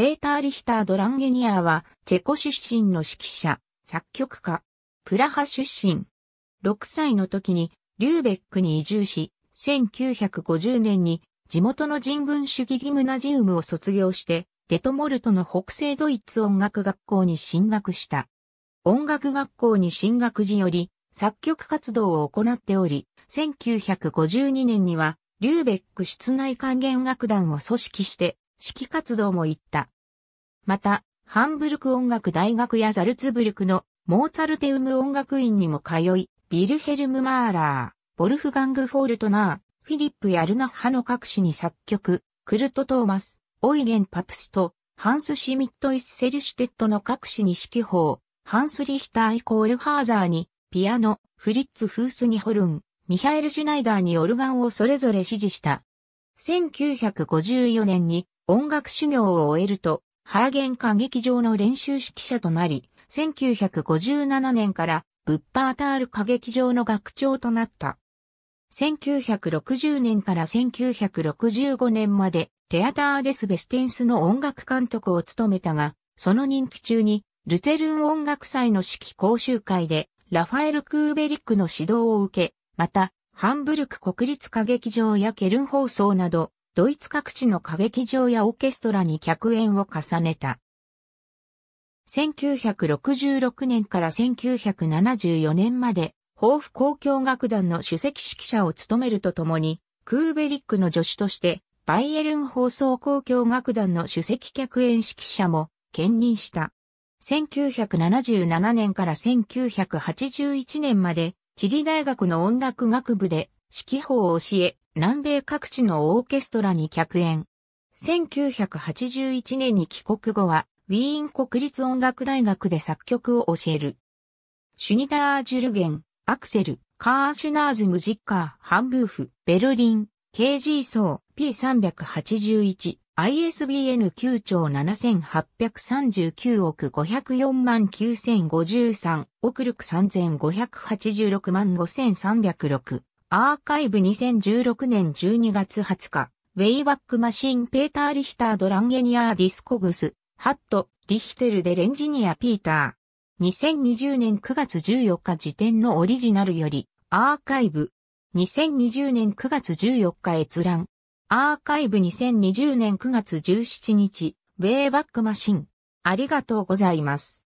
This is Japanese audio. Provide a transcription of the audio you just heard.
ペーター・リヒター・ドランゲニアは、チェコ出身の指揮者、作曲家、プラハ出身。6歳の時に、リューベックに移住し、1950年に地元の人文主義ギムナジウムを卒業して、デトモルトの北西ドイツ音楽学校に進学した。音楽学校に進学時より、作曲活動を行っており、1952年には、リューベック室内管弦楽団を組織して、指揮活動も行った。また、ハンブルク音楽大学やザルツブルクのモーツァルテウム音楽院にも通い、ビルヘルム・マーラー、ボルフガング・フォールトナー、フィリップ・ヤルナッハの各詞に作曲、クルト・トーマス、オイゲン・パプスト、ハンス・シミット・イッセルシュテットの各詞に指揮法、ハンス・リヒター・イコール・ハーザーに、ピアノ、フリッツ・フースニホルン、ミハエル・シュナイダーにオルガンをそれぞれ指示した。1954年に音楽修行を終えると、ハーゲン歌劇場の練習指揮者となり、1957年からブッパータール歌劇場の学長となった。1960年から1965年までテアターデス・ベステンスの音楽監督を務めたが、その任期中にルツェルン音楽祭の指揮講習会でラファエル・クーベリックの指導を受け、また、ハンブルク国立歌劇場やケルン放送など、ドイツ各地の歌劇場やオーケストラに客演を重ねた。1966年から1974年まで、豊富交響楽団の主席指揮者を務めるとともに、クーベリックの助手として、バイエルン放送交響楽団の主席客演指揮者も兼任した。1977年から1981年まで、チリ大学の音楽学部で指揮法を教え、南米各地のオーケストラに客演。1981年に帰国後は、ウィーン国立音楽大学で作曲を教える。シュニダー・ジュルゲン、アクセル、カーシュナーズ・ムジッカー、ハンブーフ、ベルリン、KG 層 P381、ISBN 9兆7839億504万9053、オクルク3586万5306。アーカイブ2016年12月20日、ウェイバックマシンペーター・リヒター・ドランゲニア・ディスコグス、ハット、リヒテル・デ・レンジニア・ピーター。2020年9月14日時点のオリジナルより、アーカイブ。2020年9月14日閲覧。アーカイブ2020年9月17日、ウェイバックマシン。ありがとうございます。